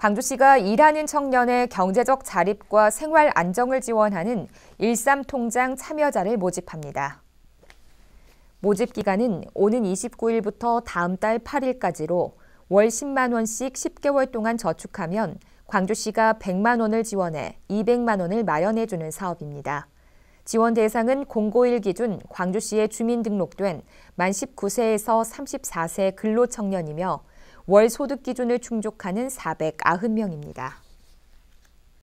광주시가 일하는 청년의 경제적 자립과 생활 안정을 지원하는 일삼통장 참여자를 모집합니다. 모집 기간은 오는 29일부터 다음 달 8일까지로 월 10만 원씩 10개월 동안 저축하면 광주시가 100만 원을 지원해 200만 원을 마련해 주는 사업입니다. 지원 대상은 공고일 기준 광주시에 주민등록된 만 19세에서 34세 근로청년이며 월 소득 기준을 충족하는 490명입니다.